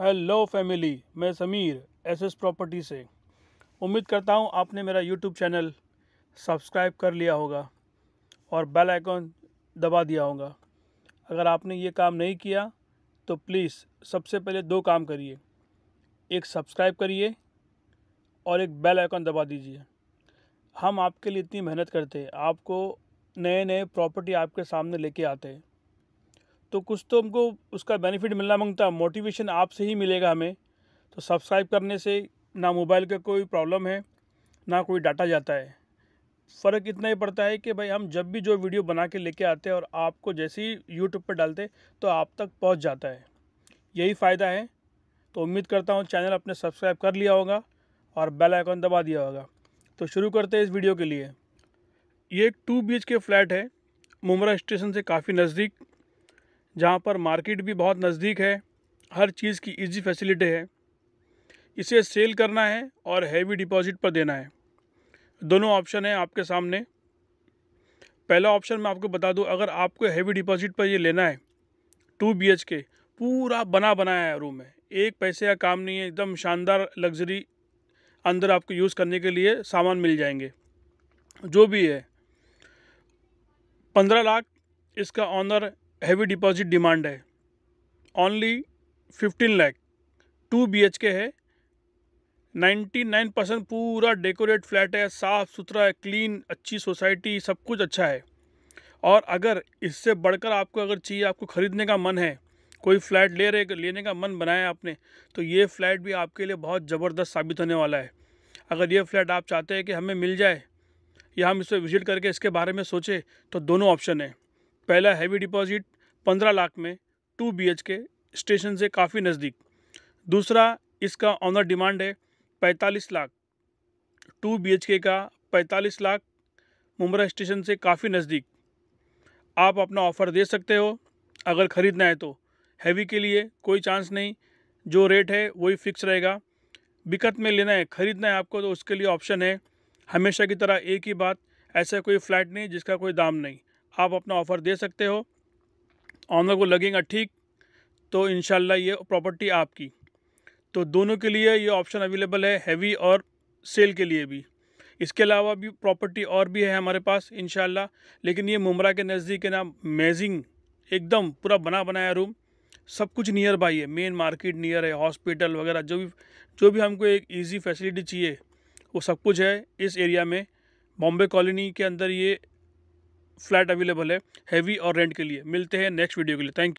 hello family मैं Sameer SS property से उम्मीद करता हूँ आपने मेरा यूट्यूब चैनल सब्सक्राइब कर लिया होगा और बेल आइकॉन दबा दिया होगा अगर आपने ये काम नहीं किया तो प्लीज़ सबसे पहले दो काम करिए एक सब्सक्राइब करिए और एक बेल आइकॉन दबा दीजिए हम आपके लिए इतनी मेहनत करते हैं आपको नए नए प्रॉपर्टी आपके सामने लेके आते हैं तो कुछ तो हमको उसका बेनिफिट मिलना मांगता मोटिवेशन आपसे ही मिलेगा हमें तो सब्सक्राइब करने से ना मोबाइल का कोई प्रॉब्लम है ना कोई डाटा जाता है फ़र्क इतना ही पड़ता है कि भाई हम जब भी जो वीडियो बना के लेके आते हैं और आपको जैसे ही यूट्यूब पर डालते तो आप तक पहुंच जाता है यही फ़ायदा है तो उम्मीद करता हूँ चैनल अपने सब्सक्राइब कर लिया होगा और बेल आइकॉन दबा दिया होगा तो शुरू करते हैं इस वीडियो के लिए ये एक टू बी के फ्लैट है मुमरा स्टेशन से काफ़ी नज़दीक जहाँ पर मार्केट भी बहुत नज़दीक है हर चीज़ की इजी फैसिलिटी है इसे सेल करना है और हैवी डिपॉजिट पर देना है दोनों ऑप्शन हैं आपके सामने पहला ऑप्शन मैं आपको बता दूं अगर आपको हैवी डिपॉजिट पर ये लेना है टू बी एच के पूरा बना बनाया है रूम है एक पैसे का काम नहीं है एकदम शानदार लग्जरी अंदर आपको यूज़ करने के लिए सामान मिल जाएंगे जो भी है पंद्रह लाख इसका ऑनर हैवी डिपॉजिट डिमांड है only fifteen lakh two B H K है नाइन्टी नाइन परसेंट पूरा डेकोरेट फ्लैट है साफ़ सुथरा है क्लीन अच्छी सोसाइटी सब कुछ अच्छा है और अगर इससे बढ़कर आपको अगर चाहिए आपको ख़रीदने का मन है कोई फ्लैट ले रहे लेने का मन बनाया आपने तो ये फ्लैट भी आपके लिए बहुत ज़बरदस्त साबित होने वाला है अगर ये फ्लैट आप चाहते हैं कि हमें मिल जाए या हम इसे विजिट करके इसके बारे में सोचें तो दोनों ऑप्शन हैं पहला हैवी डिपॉजिट पंद्रह लाख में टू बी के स्टेशन से काफ़ी नज़दीक दूसरा इसका ऑनर डिमांड है पैंतालीस लाख टू बी के का पैंतालीस लाख मुमरा स्टेशन से काफ़ी नज़दीक आप अपना ऑफ़र दे सकते हो अगर ख़रीदना है तो हैवी के लिए कोई चांस नहीं जो रेट है वही फिक्स रहेगा बिकत में लेना है ख़रीदना है आपको तो उसके लिए ऑप्शन है हमेशा की तरह एक ही बात ऐसा कोई फ्लैट नहीं जिसका कोई दाम नहीं आप अपना ऑफ़र दे सकते हो ऑनर को लगेगा ठीक तो इन ये प्रॉपर्टी आपकी तो दोनों के लिए ये ऑप्शन अवेलेबल है हैवी और सेल के लिए भी इसके अलावा भी प्रॉपर्टी और भी है हमारे पास इन लेकिन ये मुमरा के नज़दीक है ना मेजिंग एकदम पूरा बना बनाया रूम सब कुछ नियर बाई है मेन मार्केट नियर है हॉस्पिटल वगैरह जो भी जो भी हमको एक ईजी फैसिलिटी चाहिए वो सब कुछ है इस एरिया में बॉम्बे कॉलोनी के अंदर ये फ्लैट अवेलेबल है हैवी और रेंट के लिए मिलते हैं नेक्स्ट वीडियो के लिए थैंक यू